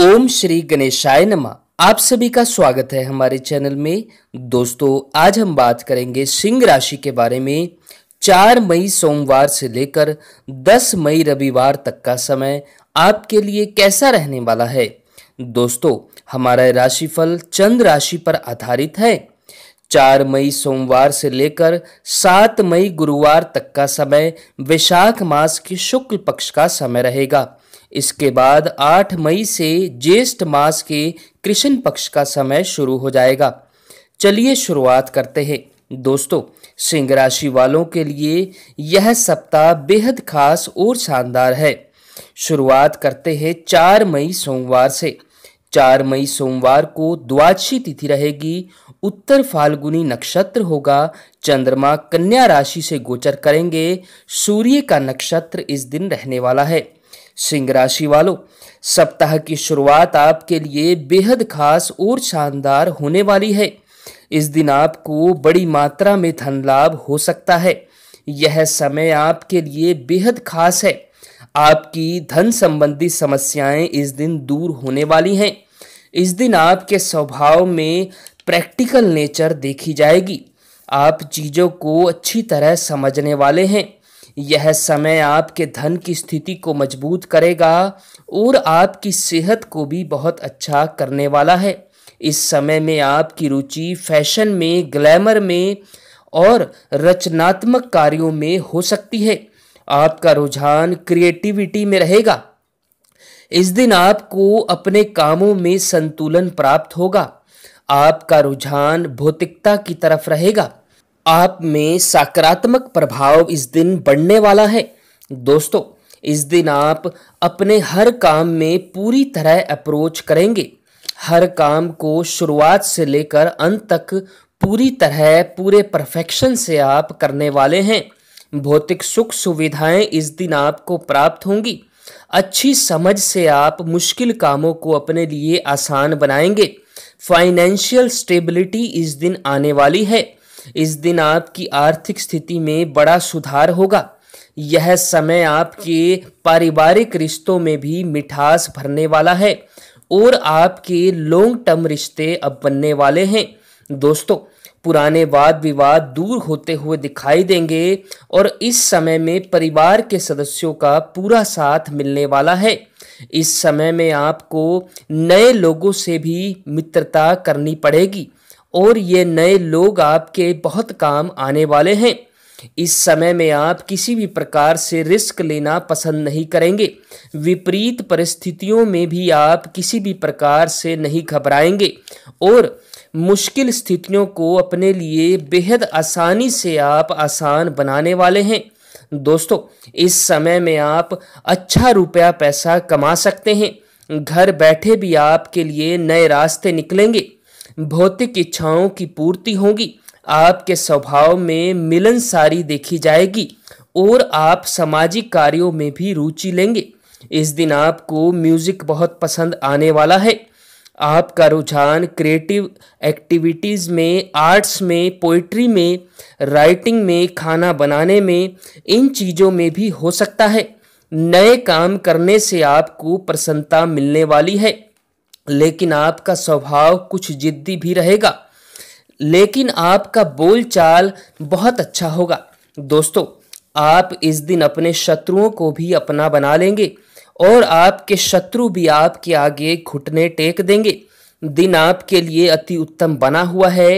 ओम श्री गणेशाय नमः आप सभी का स्वागत है हमारे चैनल में दोस्तों आज हम बात करेंगे सिंह राशि के बारे में चार मई सोमवार से लेकर दस मई रविवार तक का समय आपके लिए कैसा रहने वाला है दोस्तों हमारा राशिफल चंद्र राशि पर आधारित है चार मई सोमवार से लेकर सात मई गुरुवार तक का समय विशाख मास के शुक्ल पक्ष का समय रहेगा इसके बाद 8 मई से ज्येष्ठ मास के कृष्ण पक्ष का समय शुरू हो जाएगा चलिए शुरुआत करते हैं दोस्तों सिंह राशि वालों के लिए यह सप्ताह बेहद खास और शानदार है शुरुआत करते हैं चार मई सोमवार से चार मई सोमवार को द्वादशी तिथि रहेगी उत्तर फाल्गुनी नक्षत्र होगा चंद्रमा कन्या राशि से गोचर करेंगे सूर्य का नक्षत्र इस दिन रहने वाला है सिंह राशि वालों सप्ताह की शुरुआत आपके लिए बेहद खास और शानदार होने वाली है इस दिन आपको बड़ी मात्रा में धन लाभ हो सकता है यह समय आपके लिए बेहद खास है आपकी धन संबंधी समस्याएं इस दिन दूर होने वाली हैं इस दिन आपके स्वभाव में प्रैक्टिकल नेचर देखी जाएगी आप चीज़ों को अच्छी तरह समझने वाले हैं यह समय आपके धन की स्थिति को मजबूत करेगा और आपकी सेहत को भी बहुत अच्छा करने वाला है इस समय में आपकी रुचि फैशन में ग्लैमर में और रचनात्मक कार्यों में हो सकती है आपका रुझान क्रिएटिविटी में रहेगा इस दिन आपको अपने कामों में संतुलन प्राप्त होगा आपका रुझान भौतिकता की तरफ रहेगा आप में सकारात्मक प्रभाव इस दिन बढ़ने वाला है दोस्तों इस दिन आप अपने हर काम में पूरी तरह अप्रोच करेंगे हर काम को शुरुआत से लेकर अंत तक पूरी तरह पूरे परफेक्शन से आप करने वाले हैं भौतिक सुख सुविधाएं इस दिन आपको प्राप्त होंगी अच्छी समझ से आप मुश्किल कामों को अपने लिए आसान बनाएंगे फाइनेंशियल स्टेबिलिटी इस दिन आने वाली है इस दिन आपकी आर्थिक स्थिति में बड़ा सुधार होगा यह समय आपके पारिवारिक रिश्तों में भी मिठास भरने वाला है और आपके लॉन्ग टर्म रिश्ते अब बनने वाले हैं दोस्तों पुराने वाद विवाद दूर होते हुए दिखाई देंगे और इस समय में परिवार के सदस्यों का पूरा साथ मिलने वाला है इस समय में आपको नए लोगों से भी मित्रता करनी पड़ेगी और ये नए लोग आपके बहुत काम आने वाले हैं इस समय में आप किसी भी प्रकार से रिस्क लेना पसंद नहीं करेंगे विपरीत परिस्थितियों में भी आप किसी भी प्रकार से नहीं घबराएंगे और मुश्किल स्थितियों को अपने लिए बेहद आसानी से आप आसान बनाने वाले हैं दोस्तों इस समय में आप अच्छा रुपया पैसा कमा सकते हैं घर बैठे भी आपके लिए नए रास्ते निकलेंगे भौतिक इच्छाओं की पूर्ति होगी आपके स्वभाव में मिलनसारी देखी जाएगी और आप सामाजिक कार्यों में भी रुचि लेंगे इस दिन आपको म्यूज़िक बहुत पसंद आने वाला है आपका रुझान क्रिएटिव एक्टिविटीज़ में आर्ट्स में पोइट्री में राइटिंग में खाना बनाने में इन चीज़ों में भी हो सकता है नए काम करने से आपको प्रसन्नता मिलने वाली है लेकिन आपका स्वभाव कुछ जिद्दी भी रहेगा लेकिन आपका बोलचाल बहुत अच्छा होगा दोस्तों आप इस दिन अपने शत्रुओं को भी अपना बना लेंगे और आपके शत्रु भी आपके आगे घुटने टेक देंगे दिन आपके लिए अति उत्तम बना हुआ है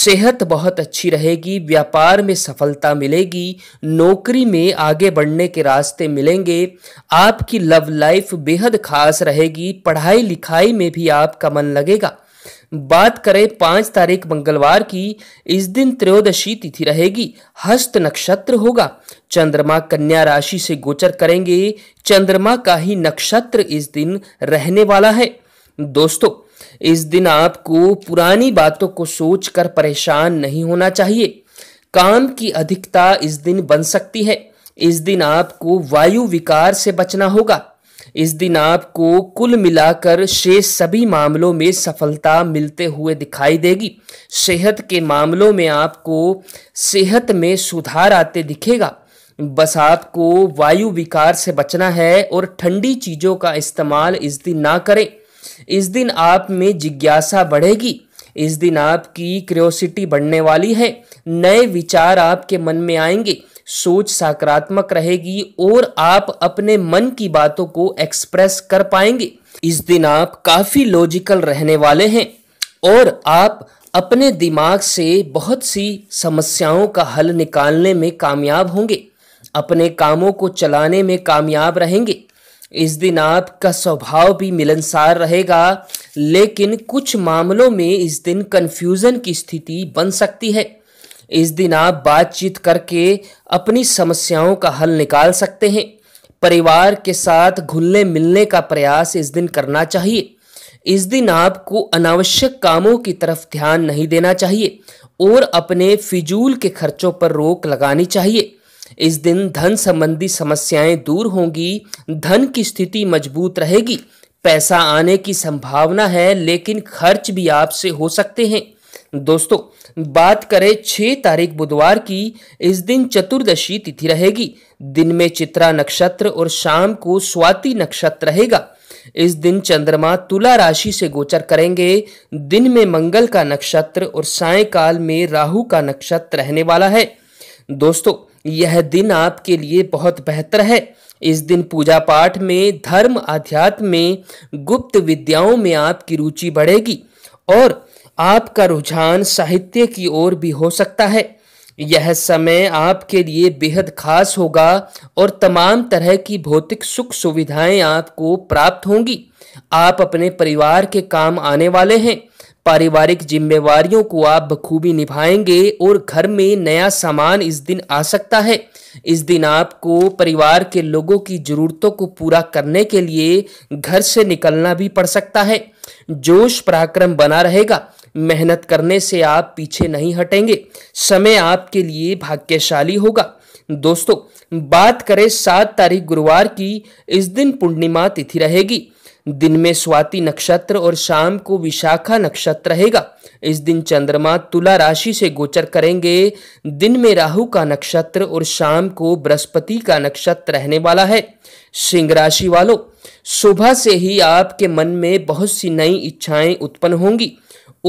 सेहत बहुत अच्छी रहेगी व्यापार में सफलता मिलेगी नौकरी में आगे बढ़ने के रास्ते मिलेंगे आपकी लव लाइफ बेहद खास रहेगी पढ़ाई लिखाई में भी आपका मन लगेगा बात करें पाँच तारीख मंगलवार की इस दिन त्रयोदशी तिथि रहेगी हस्त नक्षत्र होगा चंद्रमा कन्या राशि से गोचर करेंगे चंद्रमा का ही नक्षत्र इस दिन रहने वाला है दोस्तों इस दिन आपको पुरानी बातों को सोचकर परेशान नहीं होना चाहिए काम की अधिकता इस दिन बन सकती है इस दिन आपको वायु विकार से बचना होगा इस दिन आपको कुल मिलाकर शेष सभी मामलों में सफलता मिलते हुए दिखाई देगी सेहत के मामलों में आपको सेहत में सुधार आते दिखेगा बस आपको वायु विकार से बचना है और ठंडी चीज़ों का इस्तेमाल इस दिन ना करें इस दिन आप में जिज्ञासा बढ़ेगी इस दिन आपकी क्रियोसिटी बढ़ने वाली है नए विचार आपके मन में आएंगे सोच सकारात्मक रहेगी और आप अपने मन की बातों को एक्सप्रेस कर पाएंगे इस दिन आप काफ़ी लॉजिकल रहने वाले हैं और आप अपने दिमाग से बहुत सी समस्याओं का हल निकालने में कामयाब होंगे अपने कामों को चलाने में कामयाब रहेंगे इस दिन आपका स्वभाव भी मिलनसार रहेगा लेकिन कुछ मामलों में इस दिन कन्फ्यूज़न की स्थिति बन सकती है इस दिन आप बातचीत करके अपनी समस्याओं का हल निकाल सकते हैं परिवार के साथ घुलने मिलने का प्रयास इस दिन करना चाहिए इस दिन आपको अनावश्यक कामों की तरफ ध्यान नहीं देना चाहिए और अपने फिजूल के खर्चों पर रोक लगानी चाहिए इस दिन धन संबंधी समस्याएं दूर होंगी धन की स्थिति मजबूत रहेगी पैसा आने की संभावना है लेकिन खर्च भी आपसे हो सकते हैं दोस्तों बात करें छह तारीख बुधवार की इस दिन चतुर्दशी तिथि रहेगी दिन में चित्रा नक्षत्र और शाम को स्वाति नक्षत्र रहेगा इस दिन चंद्रमा तुला राशि से गोचर करेंगे दिन में मंगल का नक्षत्र और सायकाल में राहु का नक्षत्र रहने वाला है दोस्तों यह दिन आपके लिए बहुत बेहतर है इस दिन पूजा पाठ में धर्म आध्यात्म में गुप्त विद्याओं में आपकी रुचि बढ़ेगी और आपका रुझान साहित्य की ओर भी हो सकता है यह समय आपके लिए बेहद खास होगा और तमाम तरह की भौतिक सुख सुविधाएं आपको प्राप्त होंगी आप अपने परिवार के काम आने वाले हैं पारिवारिक जिम्मेवारियों को आप बखूबी निभाएंगे और घर में नया सामान इस दिन आ सकता है इस दिन आपको परिवार के लोगों की ज़रूरतों को पूरा करने के लिए घर से निकलना भी पड़ सकता है जोश पराक्रम बना रहेगा मेहनत करने से आप पीछे नहीं हटेंगे समय आपके लिए भाग्यशाली होगा दोस्तों बात करें सात तारीख गुरुवार की इस दिन पूर्णिमा तिथि रहेगी दिन में स्वाति नक्षत्र और शाम को विशाखा नक्षत्र रहेगा इस दिन चंद्रमा तुला राशि से गोचर करेंगे दिन में राहु का नक्षत्र और शाम को बृहस्पति का नक्षत्र रहने वाला है सिंह राशि वालों सुबह से ही आपके मन में बहुत सी नई इच्छाएं उत्पन्न होंगी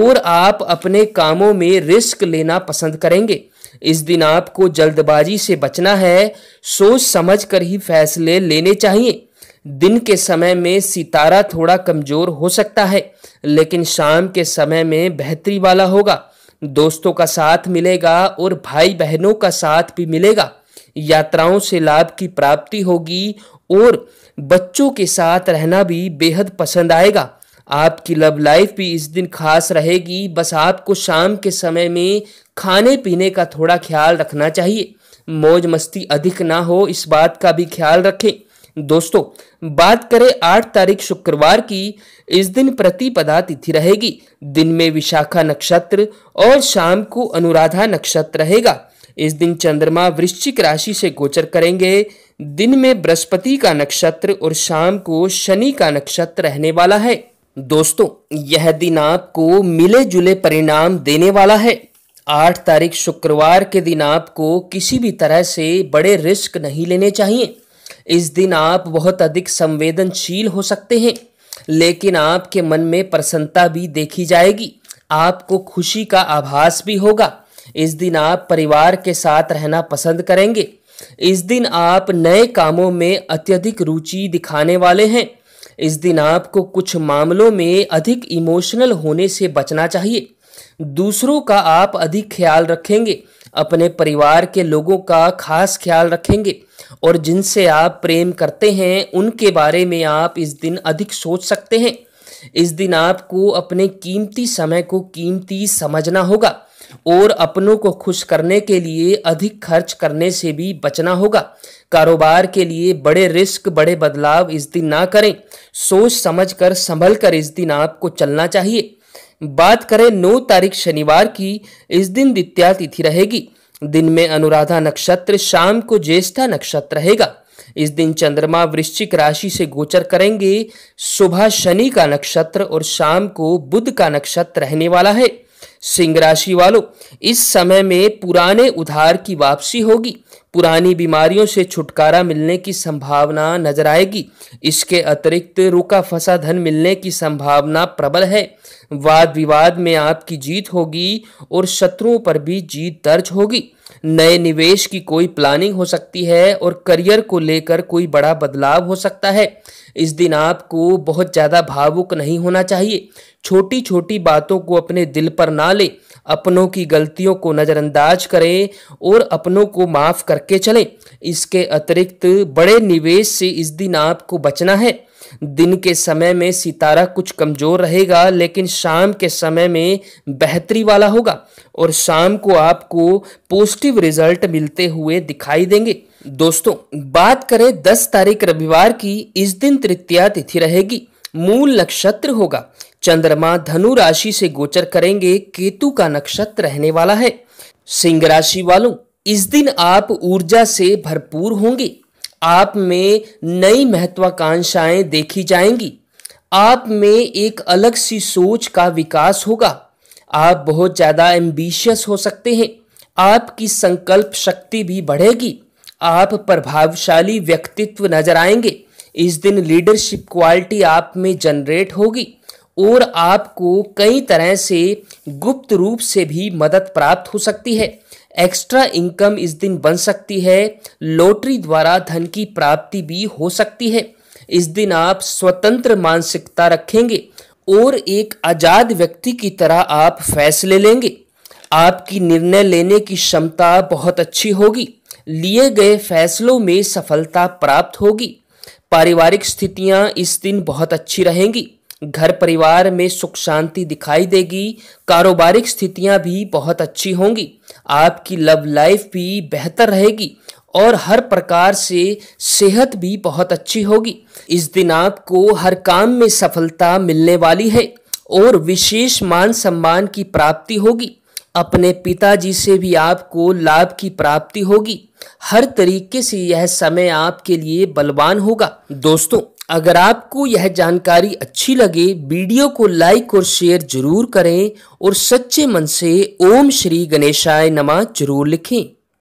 और आप अपने कामों में रिस्क लेना पसंद करेंगे इस दिन आपको जल्दबाजी से बचना है सोच समझ कर ही फैसले लेने चाहिए दिन के समय में सितारा थोड़ा कमज़ोर हो सकता है लेकिन शाम के समय में बेहतरी वाला होगा दोस्तों का साथ मिलेगा और भाई बहनों का साथ भी मिलेगा यात्राओं से लाभ की प्राप्ति होगी और बच्चों के साथ रहना भी बेहद पसंद आएगा आपकी लव लाइफ भी इस दिन खास रहेगी बस आपको शाम के समय में खाने पीने का थोड़ा ख्याल रखना चाहिए मौज मस्ती अधिक ना हो इस बात का भी ख्याल रखें दोस्तों बात करें आठ तारीख शुक्रवार की इस दिन प्रतिपदा तिथि रहेगी दिन में विशाखा नक्षत्र और शाम को अनुराधा नक्षत्र रहेगा इस दिन चंद्रमा वृश्चिक राशि से गोचर करेंगे दिन में बृहस्पति का नक्षत्र और शाम को शनि का नक्षत्र रहने वाला है दोस्तों यह दिन आपको मिले जुले परिणाम देने वाला है आठ तारीख शुक्रवार के दिन आपको किसी भी तरह से बड़े रिस्क नहीं लेने चाहिए इस दिन आप बहुत अधिक संवेदनशील हो सकते हैं लेकिन आपके मन में प्रसन्नता भी देखी जाएगी आपको खुशी का आभास भी होगा इस दिन आप परिवार के साथ रहना पसंद करेंगे इस दिन आप नए कामों में अत्यधिक रुचि दिखाने वाले हैं इस दिन आपको कुछ मामलों में अधिक इमोशनल होने से बचना चाहिए दूसरों का आप अधिक ख्याल रखेंगे अपने परिवार के लोगों का खास ख्याल रखेंगे और जिनसे आप प्रेम करते हैं उनके बारे में आप इस दिन अधिक सोच सकते हैं इस दिन आपको अपने कीमती समय को कीमती समझना होगा और अपनों को खुश करने के लिए अधिक खर्च करने से भी बचना होगा कारोबार के लिए बड़े रिस्क बड़े बदलाव इस दिन ना करें सोच समझ कर संभल कर इस दिन आपको चलना चाहिए बात करें नौ तारीख शनिवार की इस दिन द्वितीय तिथि रहेगी दिन में अनुराधा नक्षत्र शाम को ज्येष्ठा नक्षत्र रहेगा इस दिन चंद्रमा वृश्चिक राशि से गोचर करेंगे सुबह शनि का नक्षत्र और शाम को बुध का नक्षत्र रहने वाला है सिंह राशि वालों इस समय में पुराने उधार की वापसी होगी पुरानी बीमारियों से छुटकारा मिलने की संभावना नजर आएगी इसके अतिरिक्त रुका फंसा धन मिलने की संभावना प्रबल है वाद विवाद में आपकी जीत होगी और शत्रुओं पर भी जीत दर्ज होगी नए निवेश की कोई प्लानिंग हो सकती है और करियर को लेकर कोई बड़ा बदलाव हो सकता है इस दिन आपको बहुत ज़्यादा भावुक नहीं होना चाहिए छोटी छोटी बातों को अपने दिल पर ना लें अपनों की गलतियों को नज़रअंदाज करें और अपनों को माफ़ करके चलें इसके अतिरिक्त बड़े निवेश से इस दिन आपको बचना है दिन के समय में सितारा कुछ कमज़ोर रहेगा लेकिन शाम के समय में बेहतरी वाला होगा और शाम को आपको पॉजिटिव रिजल्ट मिलते हुए दिखाई देंगे दोस्तों बात करें 10 तारीख रविवार की इस दिन तृतीया तिथि रहेगी मूल नक्षत्र होगा चंद्रमा धनु राशि से गोचर करेंगे केतु का नक्षत्र रहने वाला है सिंह राशि वालों इस दिन आप ऊर्जा से भरपूर होंगे आप में नई महत्वाकांक्षाएं देखी जाएंगी आप में एक अलग सी सोच का विकास होगा आप बहुत ज़्यादा एम्बिशियस हो सकते हैं आपकी संकल्प शक्ति भी बढ़ेगी आप प्रभावशाली व्यक्तित्व नजर आएंगे इस दिन लीडरशिप क्वालिटी आप में जनरेट होगी और आपको कई तरह से गुप्त रूप से भी मदद प्राप्त हो सकती है एक्स्ट्रा इनकम इस दिन बन सकती है लॉटरी द्वारा धन की प्राप्ति भी हो सकती है इस दिन आप स्वतंत्र मानसिकता रखेंगे और एक आज़ाद व्यक्ति की तरह आप फैसले लेंगे आपकी निर्णय लेने की क्षमता बहुत अच्छी होगी लिए गए फैसलों में सफलता प्राप्त होगी पारिवारिक स्थितियां इस दिन बहुत अच्छी रहेंगी घर परिवार में सुख शांति दिखाई देगी कारोबारिक स्थितियां भी बहुत अच्छी होंगी आपकी लव लाइफ भी बेहतर रहेगी और हर प्रकार से सेहत भी बहुत अच्छी होगी इस दिन आपको हर काम में सफलता मिलने वाली है और विशेष मान सम्मान की प्राप्ति होगी अपने पिताजी से भी आपको लाभ की प्राप्ति होगी हर तरीके से यह समय आपके लिए बलवान होगा दोस्तों अगर आपको यह जानकारी अच्छी लगे वीडियो को लाइक और शेयर जरूर करें और सच्चे मन से ओम श्री गणेशाय नमः जरूर लिखें